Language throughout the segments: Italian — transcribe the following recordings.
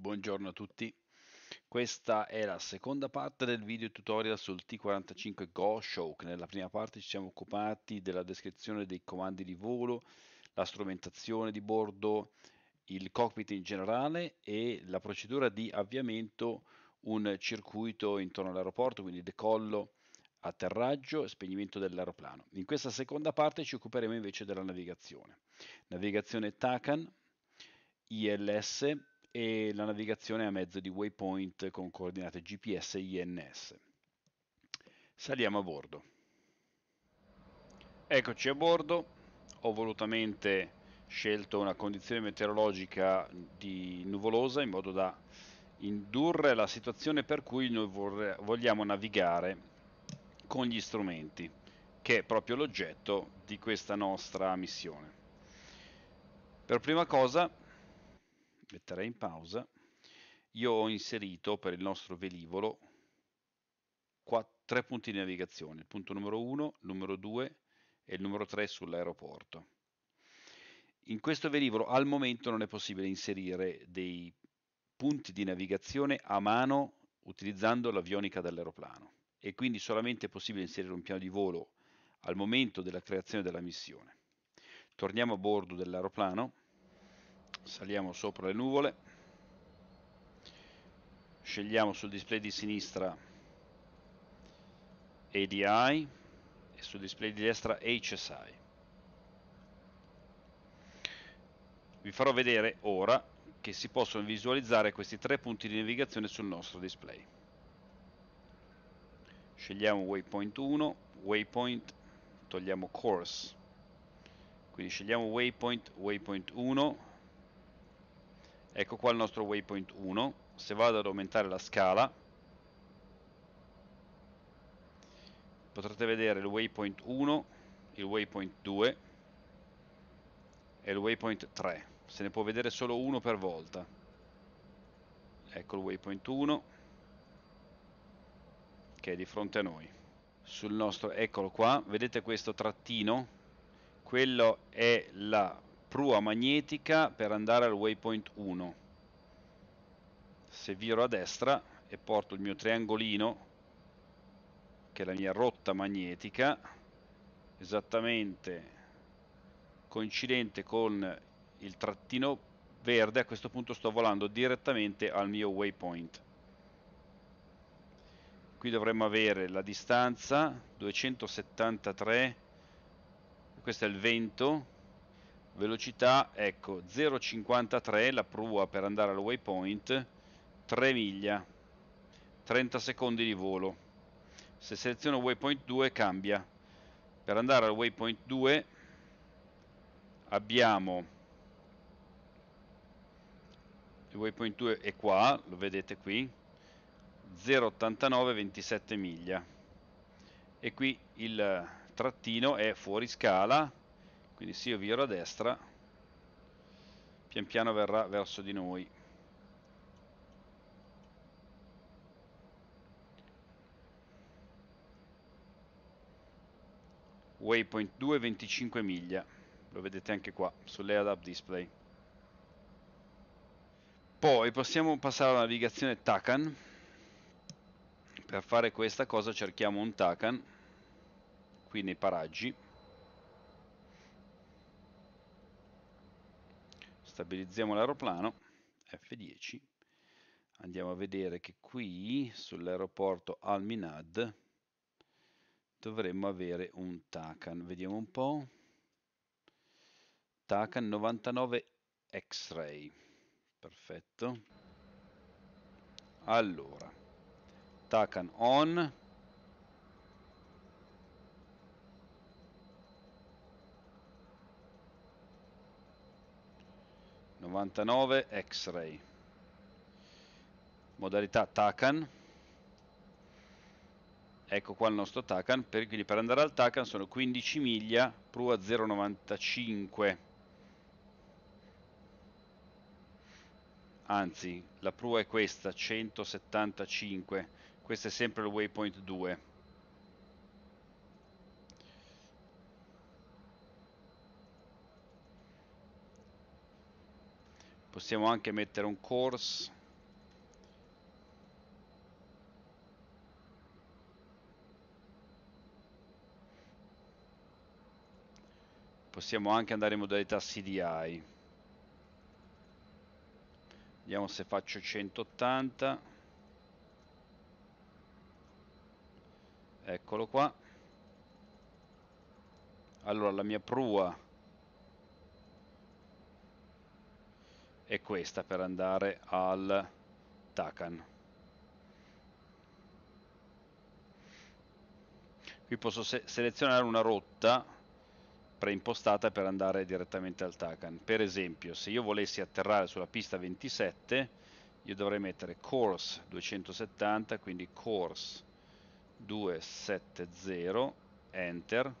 Buongiorno a tutti, questa è la seconda parte del video tutorial sul T45 Go Shock. Nella prima parte ci siamo occupati della descrizione dei comandi di volo, la strumentazione di bordo, il cockpit in generale e la procedura di avviamento, un circuito intorno all'aeroporto, quindi decollo, atterraggio e spegnimento dell'aeroplano. In questa seconda parte ci occuperemo invece della navigazione. Navigazione TACAN, ILS, e la navigazione a mezzo di waypoint con coordinate GPS e INS. Saliamo a bordo. Eccoci a bordo. Ho volutamente scelto una condizione meteorologica di nuvolosa in modo da indurre la situazione per cui noi vogliamo navigare con gli strumenti, che è proprio l'oggetto di questa nostra missione. Per prima cosa metterei in pausa, io ho inserito per il nostro velivolo tre punti di navigazione, il punto numero 1, il numero 2 e il numero 3 sull'aeroporto. In questo velivolo al momento non è possibile inserire dei punti di navigazione a mano utilizzando l'avionica dell'aeroplano e quindi solamente è possibile inserire un piano di volo al momento della creazione della missione. Torniamo a bordo dell'aeroplano saliamo sopra le nuvole scegliamo sul display di sinistra ADI e sul display di destra HSI vi farò vedere ora che si possono visualizzare questi tre punti di navigazione sul nostro display scegliamo waypoint 1 waypoint togliamo course quindi scegliamo waypoint waypoint 1 Ecco qua il nostro waypoint 1. Se vado ad aumentare la scala, potrete vedere il waypoint 1, il waypoint 2 e il waypoint 3. Se ne può vedere solo uno per volta. Ecco il waypoint 1 che è di fronte a noi. Sul nostro, eccolo qua, vedete questo trattino? Quello è la prua magnetica per andare al waypoint 1 se viro a destra e porto il mio triangolino che è la mia rotta magnetica esattamente coincidente con il trattino verde a questo punto sto volando direttamente al mio waypoint qui dovremmo avere la distanza 273 questo è il vento velocità ecco 0,53 la prua per andare al waypoint 3 miglia 30 secondi di volo se seleziono waypoint 2 cambia per andare al waypoint 2 abbiamo il waypoint 2 è qua lo vedete qui 0,89 27 miglia e qui il trattino è fuori scala quindi se io viro a destra pian piano verrà verso di noi waypoint 2 25 miglia lo vedete anche qua sull'airdub display poi possiamo passare alla navigazione TACAN per fare questa cosa cerchiamo un TACAN qui nei paraggi stabilizziamo l'aeroplano, F10, andiamo a vedere che qui sull'aeroporto Al-Minad dovremmo avere un TACAN, vediamo un po', TACAN 99 X-Ray, perfetto, allora, TACAN on, 99 X-Ray. Modalità Takan. Ecco qua il nostro Takan. Per, quindi per andare al Takan sono 15 miglia, prua 0,95. Anzi, la prua è questa, 175. Questo è sempre il waypoint 2. possiamo anche mettere un course possiamo anche andare in modalità CDI vediamo se faccio 180 eccolo qua allora la mia prua è questa per andare al Takan. Qui posso se selezionare una rotta preimpostata per andare direttamente al Takan. Per esempio, se io volessi atterrare sulla pista 27, io dovrei mettere course 270, quindi course 270, enter,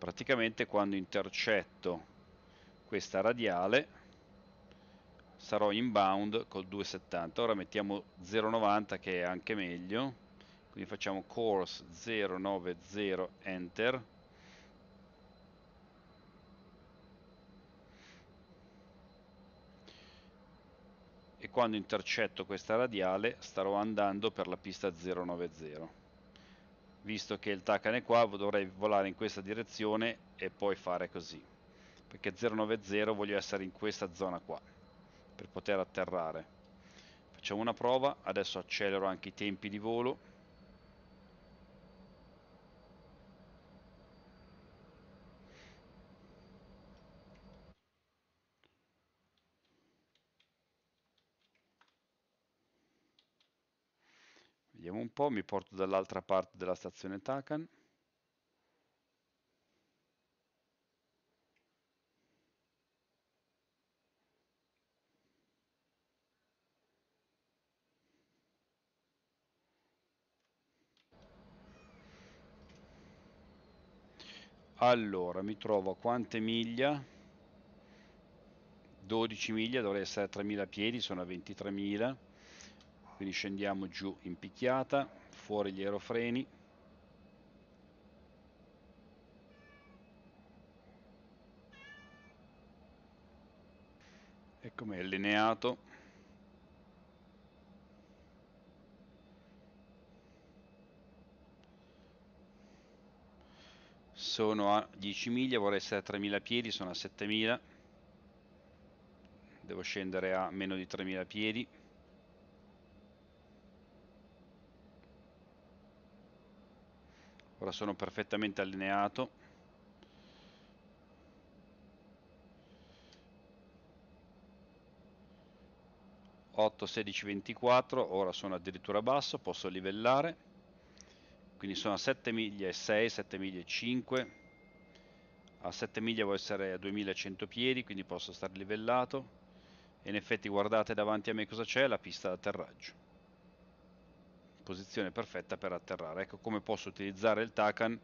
praticamente quando intercetto questa radiale sarò inbound col 270 ora mettiamo 090 che è anche meglio quindi facciamo course 090 enter e quando intercetto questa radiale starò andando per la pista 090 visto che il tacan è qua dovrei volare in questa direzione e poi fare così perché 090 voglio essere in questa zona qua per poter atterrare facciamo una prova adesso accelero anche i tempi di volo Vediamo un po', mi porto dall'altra parte della stazione Takan. Allora, mi trovo a quante miglia? 12 miglia, dovrei essere a 3.000 piedi, sono a 23.000 quindi scendiamo giù in picchiata fuori gli aerofreni e come è allineato sono a 10 miglia vorrei essere a 3000 piedi sono a 7000 devo scendere a meno di 3000 piedi qua sono perfettamente allineato 8 16, 24, ora sono addirittura basso, posso livellare, quindi sono a 7 miglia e 6, 7 miglia e 5, a 7 miglia voglio essere a 2100 piedi, quindi posso stare livellato, e in effetti guardate davanti a me cosa c'è, la pista d'atterraggio. atterraggio posizione perfetta per atterrare. Ecco come posso utilizzare il Takan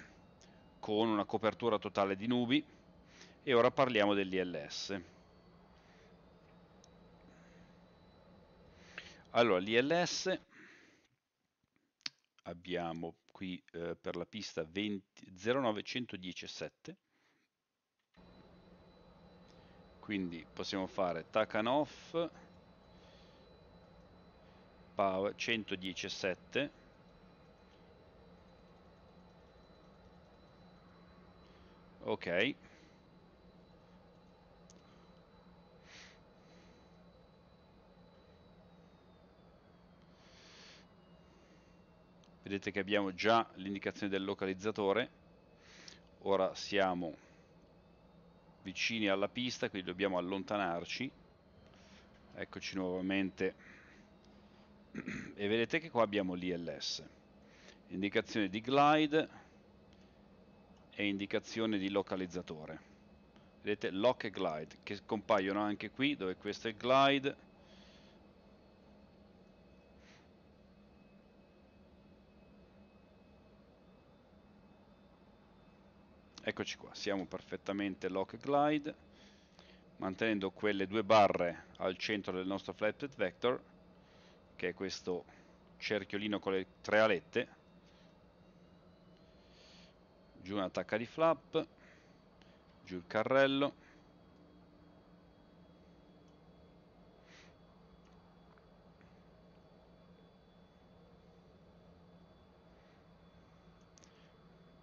con una copertura totale di nubi e ora parliamo dell'ILS. Allora, l'ILS abbiamo qui eh, per la pista 20, 09117 quindi possiamo fare tacan off power 117 ok vedete che abbiamo già l'indicazione del localizzatore ora siamo vicini alla pista quindi dobbiamo allontanarci eccoci nuovamente e vedete che qua abbiamo l'ILS indicazione di glide e indicazione di localizzatore vedete lock e glide che compaiono anche qui dove questo è glide eccoci qua siamo perfettamente lock e glide mantenendo quelle due barre al centro del nostro flatbed vector che è questo cerchiolino con le tre alette giù un'attacca di flap giù il carrello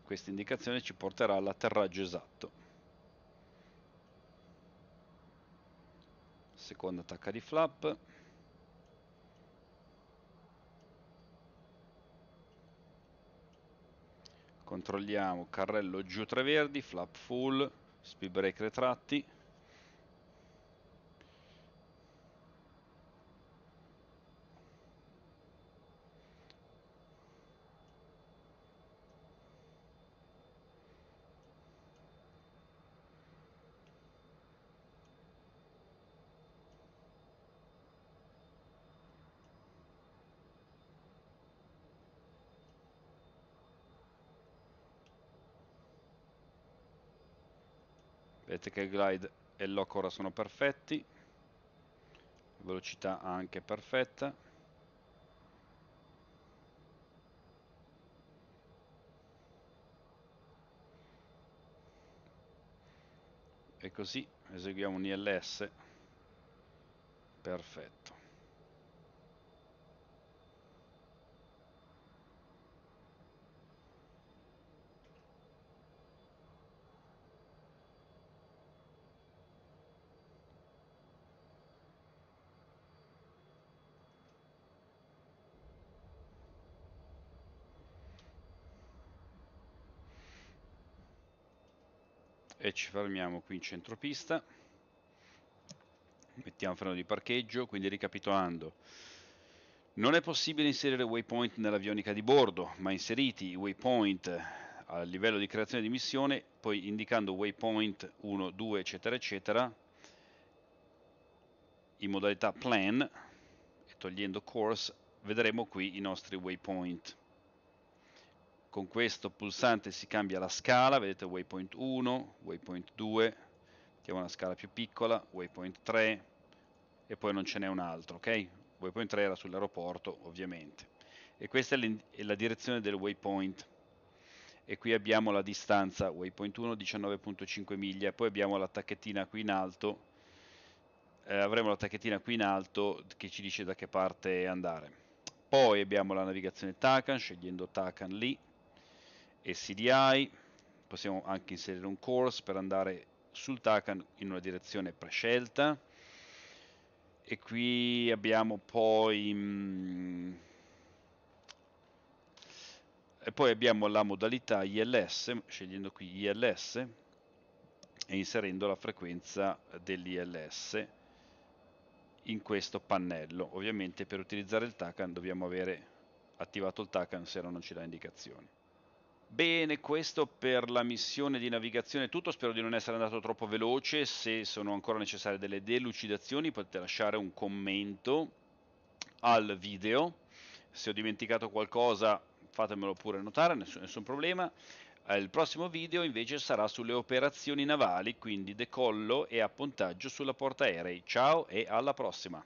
questa indicazione ci porterà all'atterraggio esatto seconda attacca di flap controlliamo carrello giù tre verdi flap full speed break retratti vedete che il glide e il lock ora sono perfetti velocità anche perfetta e così eseguiamo un ILS perfetto e ci fermiamo qui in centropista mettiamo freno di parcheggio quindi ricapitolando non è possibile inserire waypoint nell'avionica di bordo ma inseriti i waypoint a livello di creazione di missione poi indicando waypoint 1 2 eccetera eccetera in modalità plan e togliendo course vedremo qui i nostri waypoint con questo pulsante si cambia la scala, vedete waypoint 1, waypoint 2, mettiamo una scala più piccola, waypoint 3 e poi non ce n'è un altro, ok? Waypoint 3 era sull'aeroporto ovviamente. E questa è la direzione del waypoint e qui abbiamo la distanza waypoint 1 19.5 miglia poi abbiamo la tacchettina qui in alto eh, avremo la tacchettina qui in alto che ci dice da che parte andare poi abbiamo la navigazione Takan scegliendo Takan lì e CDI, possiamo anche inserire un course per andare sul TACAN in una direzione prescelta e qui abbiamo poi mh, mm, e poi abbiamo la modalità ILS scegliendo qui ILS e inserendo la frequenza dell'ILS in questo pannello ovviamente per utilizzare il TACAN dobbiamo avere attivato il TACAN se no non ci dà indicazioni Bene, questo per la missione di navigazione è tutto, spero di non essere andato troppo veloce, se sono ancora necessarie delle delucidazioni potete lasciare un commento al video, se ho dimenticato qualcosa fatemelo pure notare, nessun, nessun problema. Eh, il prossimo video invece sarà sulle operazioni navali, quindi decollo e appontaggio sulla portaerei. Ciao e alla prossima!